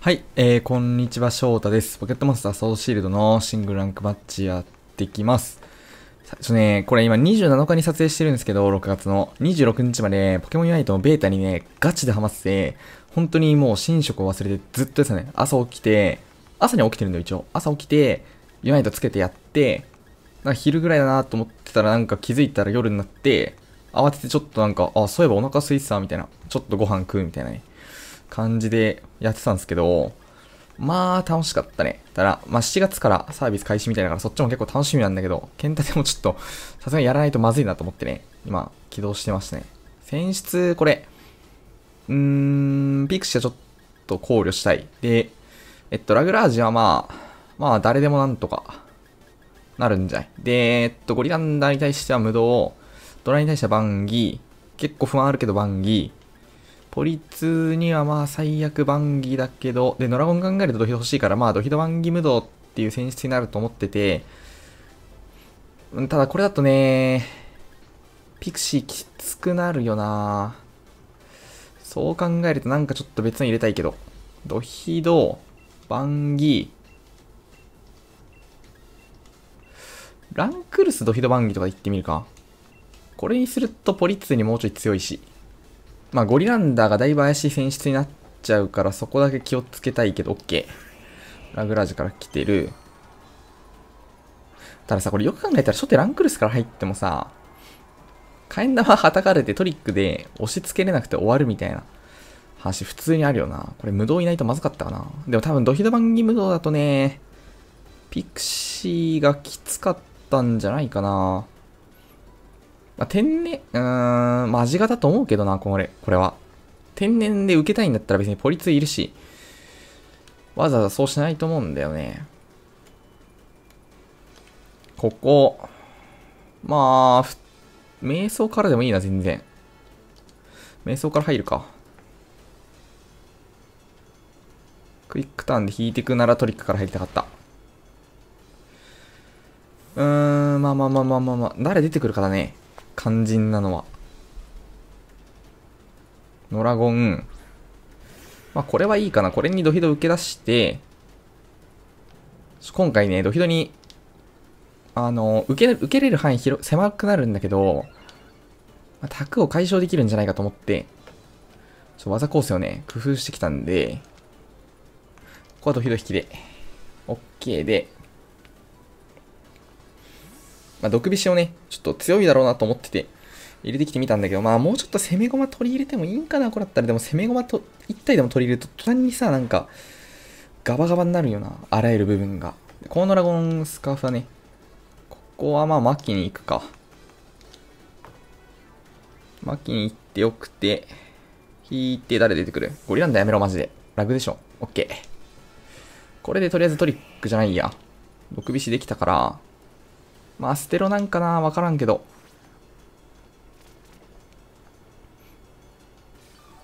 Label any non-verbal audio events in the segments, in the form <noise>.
はい、えー、こんにちは、翔太です。ポケットモンスターソードシールドのシングルランクマッチやってきます。最初ね、これ今27日に撮影してるんですけど、6月の26日まで、ポケモンユナイトのベータにね、ガチでハマってて、本当にもう寝食を忘れてずっとですね、朝起きて、朝に起きてるんだよ、一応。朝起きて、ユナイトつけてやって、なんか昼ぐらいだなと思ってたらなんか気づいたら夜になって、慌ててちょっとなんか、あ、そういえばお腹すいてたみたいな、ちょっとご飯食うみたいなね、感じでやってたんですけど、まあ楽しかったね。ただ、まあ7月からサービス開始みたいだからそっちも結構楽しみなんだけど、ケンタもちょっとさすがにやらないとまずいなと思ってね、今起動してましたね。選出、これ、うーん、ピクシーはちょっと考慮したい。で、えっと、ラグラージはまあ、まあ誰でもなんとかなるんじゃい。で、えっと、ゴリランダーに対しては無動、ドラに対してはバンギー、結構不安あるけどバンギー、ポリツにはまあ最悪バンギだけど、で、ドラゴン考えるとドヒド欲しいから、まあドヒドバンギ無道っていう選出になると思ってて、ただこれだとね、ピクシーきつくなるよなそう考えるとなんかちょっと別に入れたいけど。ドヒド、バンギランクルスドヒドバンギとか言ってみるか。これにするとポリッツにもうちょい強いし。まあ、ゴリランダーがだいぶ怪しい選出になっちゃうから、そこだけ気をつけたいけど、OK。ラグラージュから来てる。たださ、これよく考えたら、初手ランクルスから入ってもさ、火炎玉はたかれてトリックで押し付けれなくて終わるみたいな話、普通にあるよな。これ無道いないとまずかったかな。でも多分、ドヒドバンギ無道だとね、ピクシーがきつかったんじゃないかな。まあ、天然、うーん、まあ、味がだと思うけどな、これ、これは。天然で受けたいんだったら別にポリツいるし、わざわざそうしないと思うんだよね。ここ、まあ、瞑想からでもいいな、全然。瞑想から入るか。クイックターンで引いてくならトリックから入りたかった。うーん、まあまあまあまあまあまあ、誰出てくるかだね。肝心なのは。ノラゴン。まあ、これはいいかな。これにドヒド受け出して、今回ね、ドヒドに、あの、受け、受けれる範囲広、狭くなるんだけど、まあ、卓を解消できるんじゃないかと思って、ちょ技構成をね、工夫してきたんで、ここはドヒド引きで、OK で、まあ、毒菱をね、ちょっと強いだろうなと思ってて、入れてきてみたんだけど、まあもうちょっと攻め駒取り入れてもいいんかな、これだったら。でも攻め駒と、一体でも取り入れると、途端にさ、なんか、ガバガバになるよな、あらゆる部分が。このドラゴンスカーフはね、ここはまあ、巻きに行くか。巻きに行ってよくて、引いて誰出てくるゴリランダやめろ、マジで。ラグでしょ。オッケー。これでとりあえずトリックじゃないや。毒菱できたから、まあ、ステロなんかなわからんけど。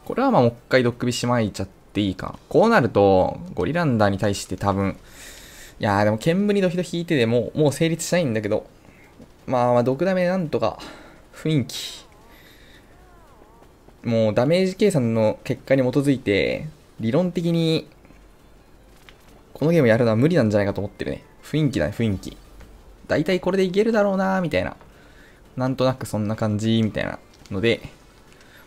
これはまあ、もう一回ドックビしまいちゃっていいか。こうなると、ゴリランダーに対して多分、いやーでもブリドヒド引いてでももう成立しないんだけど、まあまあ、毒ダメなんとか、雰囲気。もうダメージ計算の結果に基づいて、理論的に、このゲームやるのは無理なんじゃないかと思ってるね。雰囲気だね、雰囲気。大体これでいけるだろうな、みたいな。なんとなくそんな感じ、みたいなので、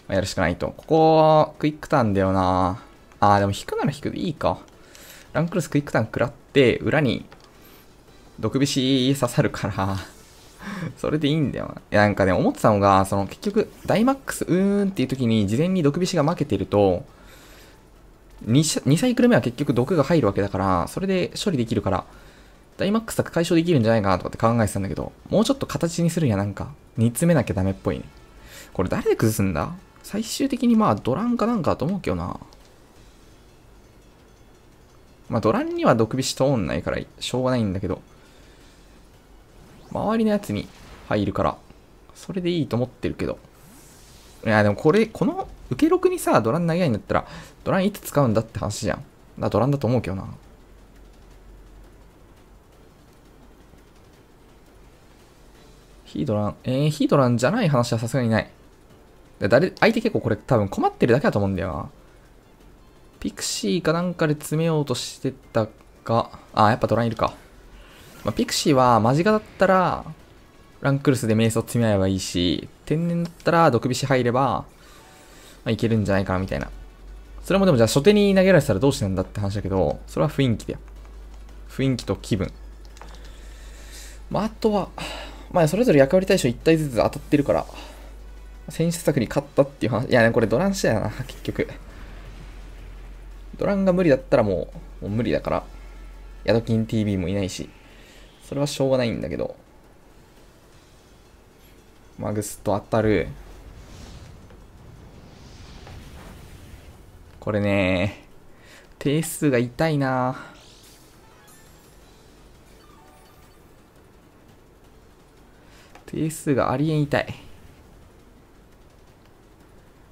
まあ、やるしかないと。ここ、クイックターンだよな。あー、でも引くなら引くでいいか。ランクルスクイックターン食らって、裏に、毒菱刺さるから <laughs> それでいいんだよな。いや、なんかね、思ってたのが、その結局、ダイマックスうーんっていう時に事前に毒菱が負けてると2、2サイクル目は結局毒が入るわけだから、それで処理できるから、マックスだと解消できるんじゃないかなとかって考えてたんだけど、もうちょっと形にするんや、なんか、煮詰めなきゃダメっぽいね。これ誰で崩すんだ最終的にまあドランかなんかだと思うけどな。まあドランには毒菱通んないからしょうがないんだけど、周りのやつに入るから、それでいいと思ってるけど。いやでもこれ、この受け録にさ、ドラン投げないんだったら、ドランいつ使うんだって話じゃん。だドランだと思うけどな。ヒードラン、えー、ヒードランじゃない話はさすがにない。誰、相手結構これ多分困ってるだけだと思うんだよな。ピクシーかなんかで詰めようとしてたか。あ、やっぱドランいるか。まあ、ピクシーは間近だったら、ランクルスで瞑想詰め合えばいいし、天然だったら毒菱入れば、まあ、いけるんじゃないかなみたいな。それもでもじゃあ初手に投げられたらどうしてんだって話だけど、それは雰囲気だよ。雰囲気と気分。まあ、あとは、まあ、それぞれ役割対象1体ずつ当たってるから、選手策に勝ったっていう話。いや、ね、これドラン次第だな、結局。ドランが無理だったらもう、もう無理だから。ヤドキン TV もいないし。それはしょうがないんだけど。マグスと当たる。これね、定数が痛いな定数がありえん痛い。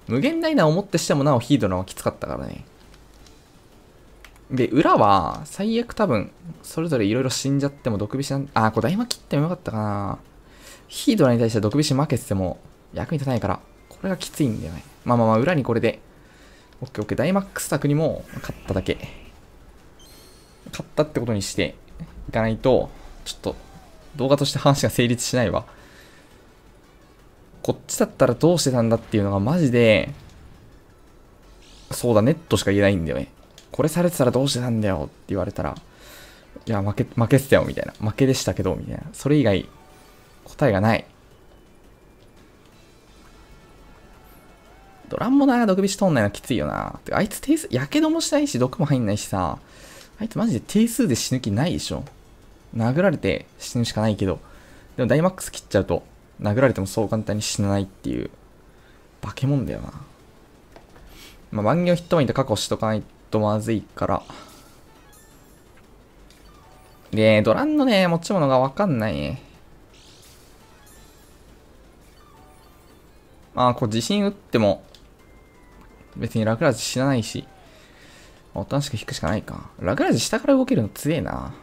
無限ダイナをもってしてもなおヒードラはきつかったからね。で、裏は、最悪多分、それぞれいろいろ死んじゃっても毒菱なん、あ、あこれ大魔切ってもよかったかな。ヒードラに対して毒菱負けてても役に立たないから、これがきついんだよね。まあまあまあ、裏にこれで、オッケーオッケー、ダイマックス卓にも勝っただけ。勝ったってことにしていかないと、ちょっと、動画として話が成立しないわ。こっちだったらどうしてたんだっていうのがマジで、そうだねとしか言えないんだよね。これされてたらどうしてたんだよって言われたら、いや、負け、負けてたよみたいな。負けでしたけど、みたいな。それ以外、答えがない。ドランもな、毒菱通んないのきついよな。てかあいつ定数、やけどもしないし、毒も入んないしさ、あいつマジで定数で死ぬ気ないでしょ。殴られて死ぬしかないけど、でもダイマックス切っちゃうと、殴られてもそう簡単に死なないっていう、化け物だよな。まあ、万行ヒットマント確保しとかないとまずいから。で、ドランのね、持ち物がわかんないね。まあ、こう自信打っても、別にラクラジ死なないし、おとなしく引くしかないか。ラクラジ下から動けるの強えな。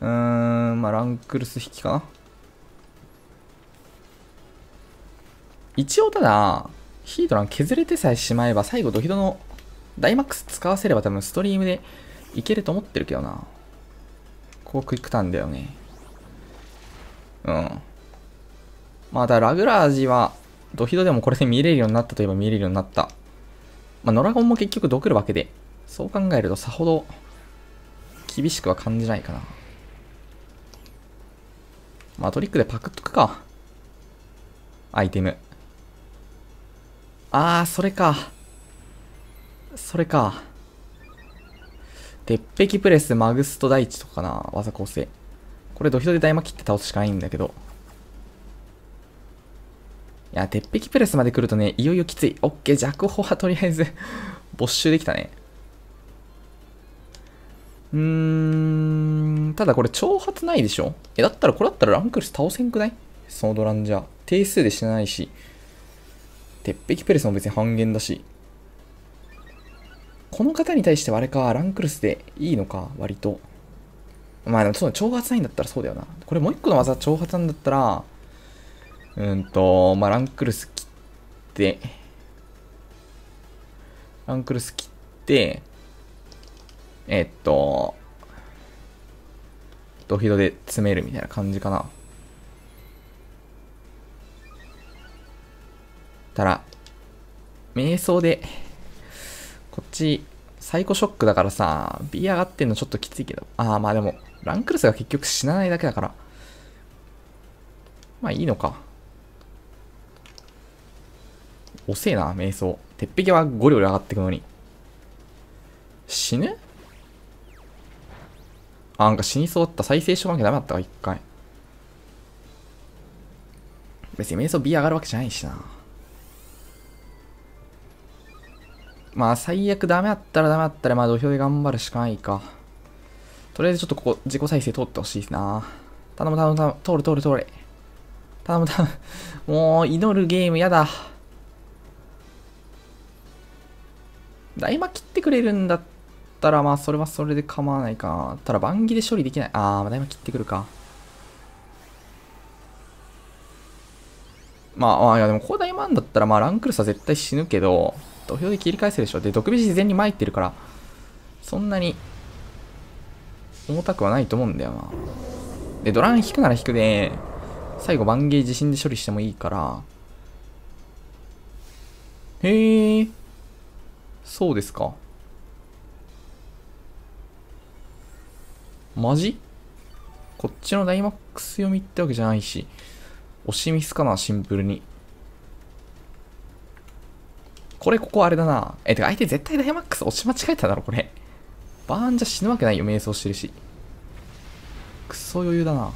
うーん、まあ、ランクルス引きかな。一応ただ、ヒートラン削れてさえしまえば、最後ドヒドのダイマックス使わせれば多分ストリームでいけると思ってるけどな。こうクイックターンだよね。うん。まあ、だラグラージは、ドヒドでもこれで見れるようになったといえば見れるようになった。まあ、ノラゴンも結局ドクるわけで、そう考えるとさほど厳しくは感じないかな。まあ、トリックでパクっとくか。アイテム。あー、それか。それか。鉄壁プレス、マグスト大地とかかな。技構成。これ、土俵で大魔切って倒すしかないんだけど。いや、鉄壁プレスまで来るとね、いよいよきつい。オッケー、弱砲はとりあえず <laughs> 没収できたね。うーん、ただこれ、挑発ないでしょえ、だったらこれだったらランクルス倒せんくないそのードランじゃ。定数で死なないし。鉄壁プレスも別に半減だし。この方に対してはあれか、ランクルスでいいのか、割と。まあでも、そう、挑発ないんだったらそうだよな。これもう一個の技、挑発なんだったら、うんと、まあランクルス切って、ランクルス切って、えっと、ドヒドで詰めるみたいな感じかな。たら、瞑想で、こっち、サイコショックだからさ、B 上がってんのちょっときついけど。ああ、まあでも、ランクルスが結局死なないだけだから。まあいいのか。遅えな、瞑想。鉄壁はゴリゴリ上がってくのに。死ぬあ、なんか死にそうだった。再生しとかなきゃダメだったわ、一回。別に瞑想 B 上がるわけじゃないしな。まあ最悪ダメだったらダメだったらまあ土俵で頑張るしかないか。とりあえずちょっとここ自己再生通ってほしいですな。頼む頼む頼む。通る通る通れ。頼む頼む。もう祈るゲームやだ。大魔切ってくれるんだったらまあそれはそれで構わないかな。ただ番切で処理できない。ああ、大魔切ってくるか。まあ、まあ、いやでも、ここ大マんだったら、まあ、ランクルスは絶対死ぬけど、土俵で切り返せるでしょで毒菱自然に参ってるからそんなに重たくはないと思うんだよなでドラン引くなら引くで最後番ジ自身で処理してもいいからへえそうですかマジこっちのダイマックス読みってわけじゃないし、押しミスかな、シンプルに。これここあれだな。え、てか相手絶対ダイマックス押し間違えただろ、これ。バーンじゃ死ぬわけないよ、瞑想してるし。くそ余裕だな。も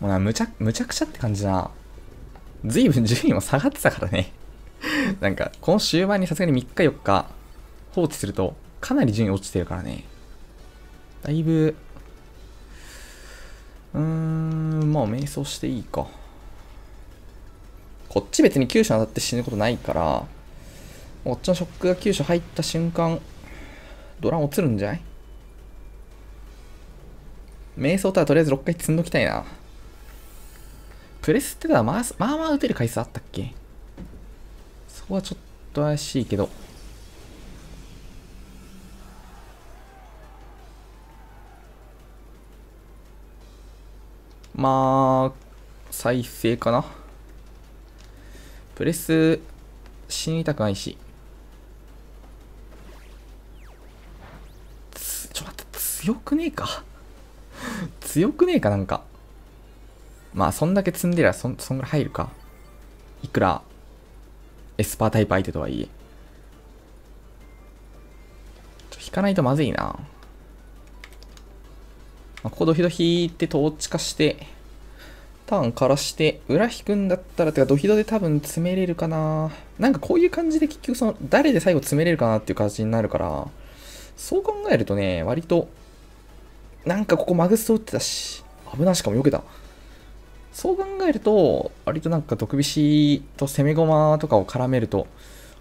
うな、むちゃ、むちゃくちゃって感じだな。随分順位も下がってたからね <laughs> なんか、この終盤にさすがに3日4日放置すると、かなり順位落ちてるからね。だいぶ、うーん、まあ、迷走していいか。こっち別に急所当たって死ぬことないからこっちのショックが急所入った瞬間ドラン落ちるんじゃない瞑想とはとりあえず6回積んどきたいなプレスってたらまあまあまあ打てる回数あったっけそこはちょっと怪しいけどまあ再生かなプレス死にたくないしちょっと待って強くねえか強くねえかなんかまあそんだけ積んでりゃそそんぐらい入るかいくらエスパータイプ相手とはいえちょ引かないとまずいな、まあ、ここドヒドヒって統治化してターンからして、裏引くんだったら、てかドヒドで多分詰めれるかななんかこういう感じで結局その、誰で最後詰めれるかなっていう感じになるから、そう考えるとね、割と、なんかここマグスト打ってたし、危なしかも避けた。そう考えると、割となんか毒菱と攻め駒とかを絡めると、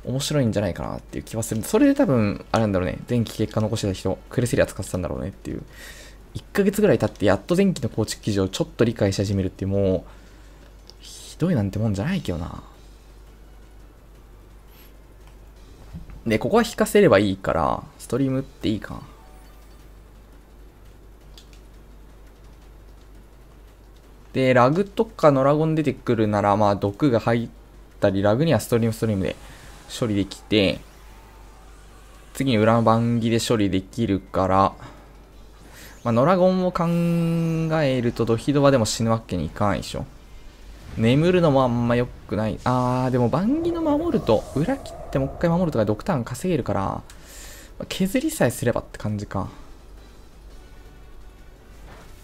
面白いんじゃないかなっていう気はするそれで多分、あれなんだろうね、電気結果残してた人、クレセリア使ってたんだろうねっていう1ヶ月ぐらい経ってやっと前期の構築記事をちょっと理解し始めるってもう、ひどいなんてもんじゃないけどな。で、ここは引かせればいいから、ストリームっていいか。で、ラグとかノラゴン出てくるなら、まあ、毒が入ったり、ラグにはストリームストリームで処理できて、次に裏番切で処理できるから、まあ、ノラゴンを考えるとドヒドはでも死ぬわけにいかんでしょ。眠るのもあんま良くない。あー、でも番木の守ると、裏切ってもう一回守るとかドクターン稼げるから、まあ、削りさえすればって感じか。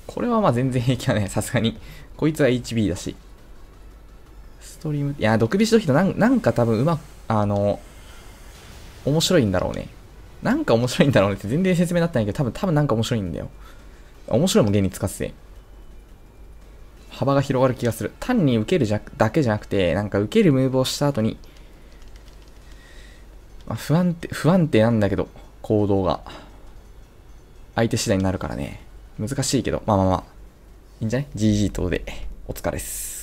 これはまあ全然平気だね、さすがに。こいつは HB だし。ストリーム、いや、毒シドヒドなんなんか多分うまく、あの、面白いんだろうね。なんか面白いんだろうねって全然説明だったんやけど、多分、多分なんか面白いんだよ。面白いも芸に使ってて。幅が広がる気がする。単に受けるじゃだけじゃなくて、なんか受けるムーブをした後に、まあ、不安定、不安定なんだけど、行動が。相手次第になるからね。難しいけど、まあまあまあ。いいんじゃない ?GG 等で。お疲れっす。